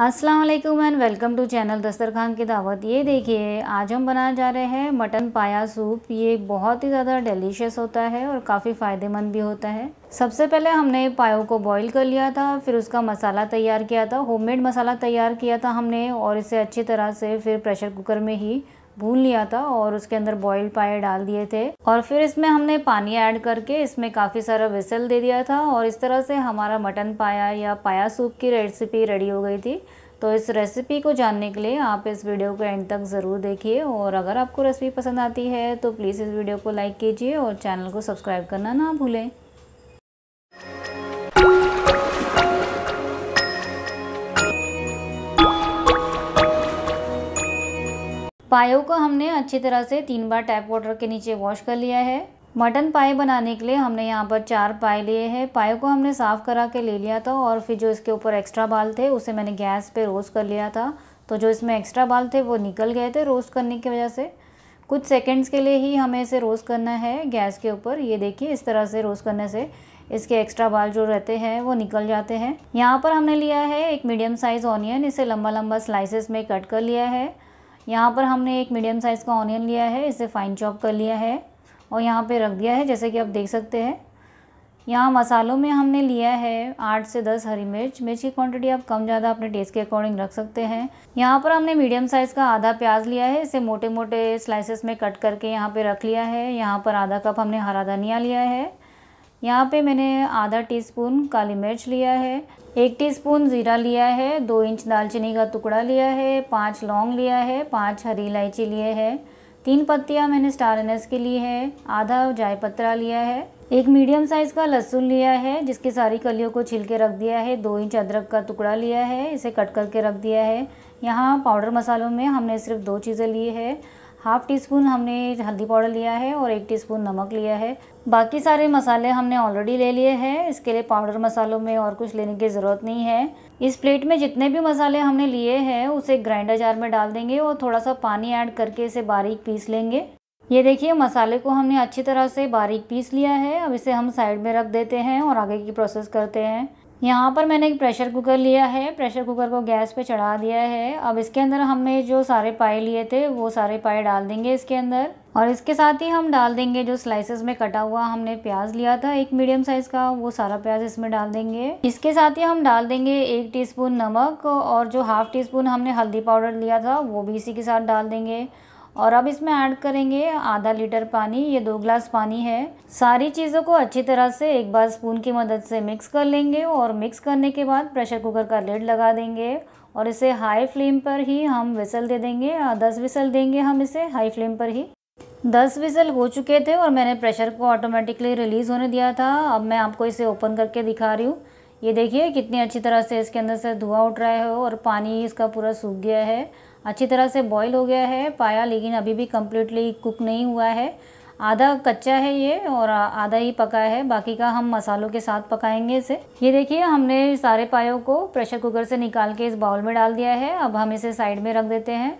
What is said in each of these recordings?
अस्सलाम वालेकुम and welcome to channel दस्तरखान की दावत ये देखिए आज हम बनाने जा रहे हैं मटन पाया सूप ये बहुत ही ज़्यादा डिलीशियस होता है और काफ़ी फ़ायदेमंद भी होता है सबसे पहले हमने पायों को बॉईल कर लिया था फिर उसका मसाला तैयार किया था होममेड मसाला तैयार किया था हमने और इसे अच्छी तरह से फिर प्रेशर कुकर में ही भून लिया था और उसके अंदर बॉयल पाए डाल दिए थे और फिर इसमें हमने पानी ऐड करके इसमें काफ़ी सारा विसल दे दिया था और इस तरह से हमारा मटन पाया या पाया सूप की रेसिपी रेडी हो गई थी तो इस रेसिपी को जानने के लिए आप इस वीडियो को एंड तक ज़रूर देखिए और अगर आपको रेसिपी पसंद आती है तो प्लीज़ इस वीडियो को लाइक कीजिए और चैनल को सब्सक्राइब करना ना भूलें पायों को हमने अच्छी तरह से तीन बार टैप वाटर के नीचे वॉश कर लिया है मटन पाए बनाने के लिए हमने यहाँ पर चार पाए लिए हैं पायों को हमने साफ़ करा के ले लिया था और फिर जो इसके ऊपर एक्स्ट्रा बाल थे उसे मैंने गैस पे रोस्ट कर लिया था तो जो इसमें एक्स्ट्रा बाल थे वो निकल गए थे रोस्ट करने की वजह से कुछ सेकंड्स के लिए ही हमें इसे रोस्ट करना है गैस के ऊपर ये देखिए इस तरह से रोस्ट करने से इसके एक्स्ट्रा बाल जो रहते हैं वो निकल जाते हैं यहाँ पर हमने लिया है एक मीडियम साइज़ ऑनियन इसे लंबा लंबा स्लाइसिस में कट कर लिया है यहाँ पर हमने एक मीडियम साइज़ का ऑनियन लिया है इसे फ़ाइन चॉप कर लिया है और यहाँ पे रख दिया है जैसे कि आप देख सकते हैं यहाँ मसालों में हमने लिया है आठ से दस हरी मिर्च मिर्च की क्वांटिटी आप कम ज़्यादा अपने टेस्ट के अकॉर्डिंग रख सकते हैं यहाँ पर हमने मीडियम साइज़ का आधा प्याज लिया है इसे मोटे मोटे स्लाइसेस में कट करके यहाँ पे रख लिया है यहाँ पर आधा कप हमने हरा धनिया लिया है यहाँ पे मैंने आधा टीस्पून काली मिर्च लिया है एक टीस्पून ज़ीरा लिया है दो इंच दालचीनी का टुकड़ा लिया है पाँच लौंग लिया है पाँच हरी इलायची लिए है तीन पत्तियाँ मैंने स्टार अनस की ली है आधा जायपत्रा लिया है एक मीडियम साइज़ का लहसुन लिया है जिसकी सारी कलियों को छिल के रख दिया है दो इंच अदरक का टुकड़ा लिया है इसे कट करके रख दिया है यहाँ पाउडर मसालों में हमने सिर्फ दो चीज़ें ली है हाफ़ टी स्पून हमने हल्दी पाउडर लिया है और एक टीस्पून नमक लिया है बाकी सारे मसाले हमने ऑलरेडी ले लिए हैं इसके लिए पाउडर मसालों में और कुछ लेने की ज़रूरत नहीं है इस प्लेट में जितने भी मसाले हमने लिए हैं उसे ग्राइंडर जार में डाल देंगे और थोड़ा सा पानी ऐड करके इसे बारीक पीस लेंगे ये देखिए मसाले को हमने अच्छी तरह से बारीक पीस लिया है अब इसे हम साइड में रख देते हैं और आगे की प्रोसेस करते हैं यहाँ पर मैंने एक प्रेशर कुकर लिया है प्रेशर कुकर को गैस पे चढ़ा दिया है अब इसके अंदर हमने जो सारे पाए लिए थे वो सारे पाए डाल देंगे इसके अंदर और इसके साथ ही हम डाल देंगे जो स्लाइसेस में कटा हुआ हमने प्याज लिया था एक मीडियम साइज़ का वो सारा प्याज इसमें डाल देंगे इसके साथ ही हम डाल देंगे एक टी नमक और जो हाफ़ टी स्पून हमने हल्दी पाउडर लिया था वो भी इसी के साथ डाल देंगे और अब इसमें ऐड करेंगे आधा लीटर पानी ये दो ग्लास पानी है सारी चीज़ों को अच्छी तरह से एक बार स्पून की मदद से मिक्स कर लेंगे और मिक्स करने के बाद प्रेशर कुकर का लेड लगा देंगे और इसे हाई फ्लेम पर ही हम विसल दे देंगे दस विसल देंगे हम इसे हाई फ्लेम पर ही दस विसल हो चुके थे और मैंने प्रेशर को ऑटोमेटिकली रिलीज़ होने दिया था अब मैं आपको इसे ओपन करके दिखा रही हूँ ये देखिए कितनी अच्छी तरह से इसके अंदर से धुआं उठ रहा है और पानी इसका पूरा सूख गया है अच्छी तरह से बॉईल हो गया है पाया लेकिन अभी भी कम्प्लीटली कुक नहीं हुआ है आधा कच्चा है ये और आधा ही पका है बाकी का हम मसालों के साथ पकाएंगे इसे ये देखिए हमने सारे पायों को प्रेशर कुकर से निकाल के इस बाउल में डाल दिया है अब हम इसे साइड में रख देते हैं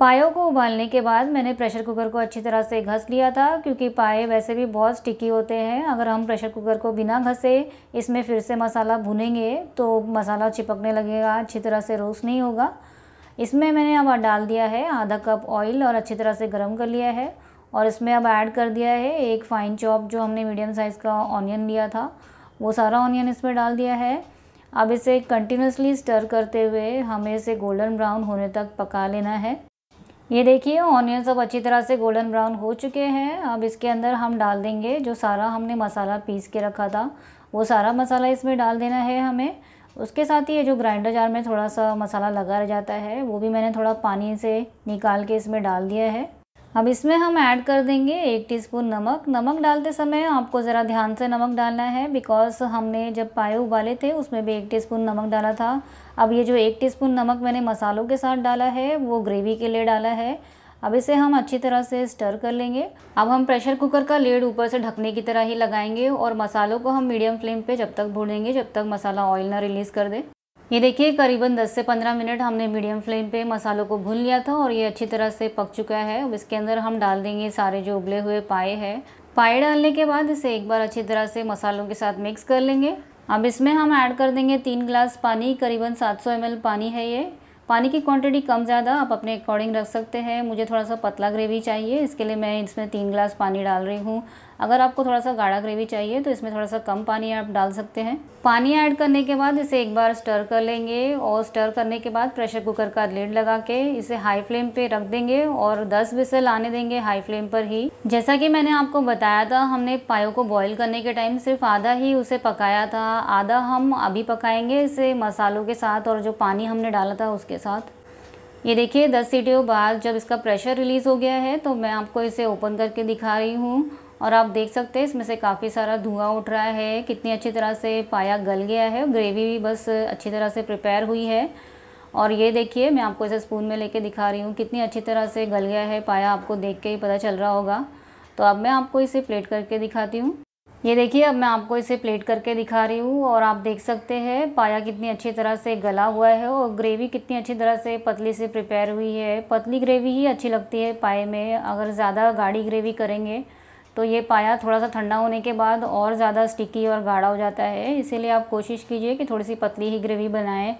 पायों को उबालने के बाद मैंने प्रेशर कुकर को अच्छी तरह से घस लिया था क्योंकि पाए वैसे भी बहुत स्टिकी होते हैं अगर हम प्रेशर कुकर को बिना घसे इसमें फिर से मसाला भुनेंगे तो मसाला चिपकने लगेगा अच्छी तरह से रोस्ट नहीं होगा इसमें मैंने अब डाल दिया है आधा कप ऑयल और अच्छी तरह से गर्म कर लिया है और इसमें अब ऐड कर दिया है एक फ़ाइन चॉप जो हमने मीडियम साइज़ का ऑनियन लिया था वो सारा ऑनियन इसमें डाल दिया है अब इसे कंटिन्यूसली स्टर करते हुए हमें इसे गोल्डन ब्राउन होने तक पका लेना है ये देखिए ऑनियन सब अच्छी तरह से गोल्डन ब्राउन हो चुके हैं अब इसके अंदर हम डाल देंगे जो सारा हमने मसाला पीस के रखा था वो सारा मसाला इसमें डाल देना है हमें उसके साथ ही ये जो ग्राइंडर जार में थोड़ा सा मसाला लगा जाता है वो भी मैंने थोड़ा पानी से निकाल के इसमें डाल दिया है अब इसमें हम ऐड कर देंगे एक टीस्पून नमक नमक डालते समय आपको ज़रा ध्यान से नमक डालना है बिकॉज़ हमने जब पाए उबाले थे उसमें भी एक टीस्पून नमक डाला था अब ये जो एक टीस्पून नमक मैंने मसालों के साथ डाला है वो ग्रेवी के लिए डाला है अब इसे हम अच्छी तरह से स्टर कर लेंगे अब हम प्रेशर कुकर का लेड ऊपर से ढकने की तरह ही लगाएंगे और मसालों को हम मीडियम फ्लेम पे जब तक भूनेंगे जब तक मसाला ऑयल ना रिलीज़ कर दे ये देखिए करीबन 10 से 15 मिनट हमने मीडियम फ्लेम पे मसालों को भून लिया था और ये अच्छी तरह से पक चुका है अब इसके अंदर हम डाल देंगे सारे जो उबले हुए पाए हैं पाए डालने के बाद इसे एक बार अच्छी तरह से मसालों के साथ मिक्स कर लेंगे अब इसमें हम ऐड कर देंगे तीन ग्लास पानी करीबन 700 ml पानी है ये पानी की क्वांटिटी कम ज़्यादा आप अपने अकॉर्डिंग रख सकते हैं मुझे थोड़ा सा पतला ग्रेवी चाहिए इसके लिए मैं इसमें तीन ग्लास पानी डाल रही हूँ अगर आपको थोड़ा सा गाढ़ा ग्रेवी चाहिए तो इसमें थोड़ा सा कम पानी आप डाल सकते हैं पानी ऐड करने के बाद इसे एक बार स्टर कर लेंगे और स्टर करने के बाद प्रेशर कुकर का लेड लगा के इसे हाई फ्लेम पे रख देंगे और 10 बिसल आने देंगे हाई फ्लेम पर ही जैसा कि मैंने आपको बताया था हमने पायो को बॉईल करने के टाइम सिर्फ आधा ही उसे पकाया था आधा हम अभी पकाएंगे इसे मसालों के साथ और जो पानी हमने डाला था उसके साथ ये देखिए दस सीटियों बाद जब इसका प्रेशर रिलीज़ हो गया है तो मैं आपको इसे ओपन करके दिखा रही हूँ और आप देख सकते हैं इसमें से काफ़ी सारा धुआं उठ रहा है कितनी अच्छी तरह से पाया गल गया है ग्रेवी भी बस अच्छी तरह से प्रिपेयर हुई है और ये देखिए मैं आपको इसे स्पून में लेके दिखा रही हूँ कितनी अच्छी तरह से गल गया है पाया आपको देख के ही पता चल रहा होगा तो अब मैं आपको इसे प्लेट करके दिखाती हूँ ये देखिए अब मैं आपको इसे प्लेट करके दिखा रही हूँ और आप देख सकते हैं पाया कितनी अच्छी तरह से गला हुआ है और ग्रेवी कितनी अच्छी तरह से पतली से प्रिपेयर हुई है पतली ग्रेवी ही अच्छी लगती है पाए में अगर ज़्यादा गाढ़ी ग्रेवी करेंगे तो ये पाया थोड़ा सा ठंडा होने के बाद और ज़्यादा स्टिकी और गाढ़ा हो जाता है इसीलिए आप कोशिश कीजिए कि थोड़ी सी पतली ही ग्रेवी बनाएं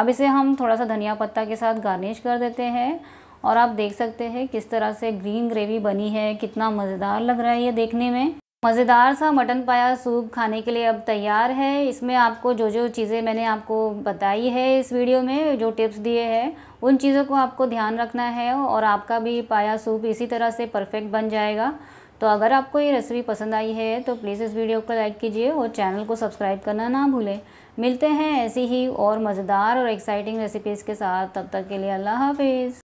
अब इसे हम थोड़ा सा धनिया पत्ता के साथ गार्निश कर देते हैं और आप देख सकते हैं किस तरह से ग्रीन ग्रेवी बनी है कितना मज़ेदार लग रहा है ये देखने में मज़ेदार सा मटन पाया सूप खाने के लिए अब तैयार है इसमें आपको जो जो चीज़ें मैंने आपको बताई है इस वीडियो में जो टिप्स दिए हैं उन चीज़ों को आपको ध्यान रखना है और आपका भी पाया सूप इसी तरह से परफेक्ट बन जाएगा तो अगर आपको ये रेसिपी पसंद आई है तो प्लीज़ इस वीडियो को लाइक कीजिए और चैनल को सब्सक्राइब करना ना भूलें मिलते हैं ऐसी ही और मज़ेदार और एक्साइटिंग रेसिपीज़ के साथ तब तक के लिए अल्लाह हाफिज़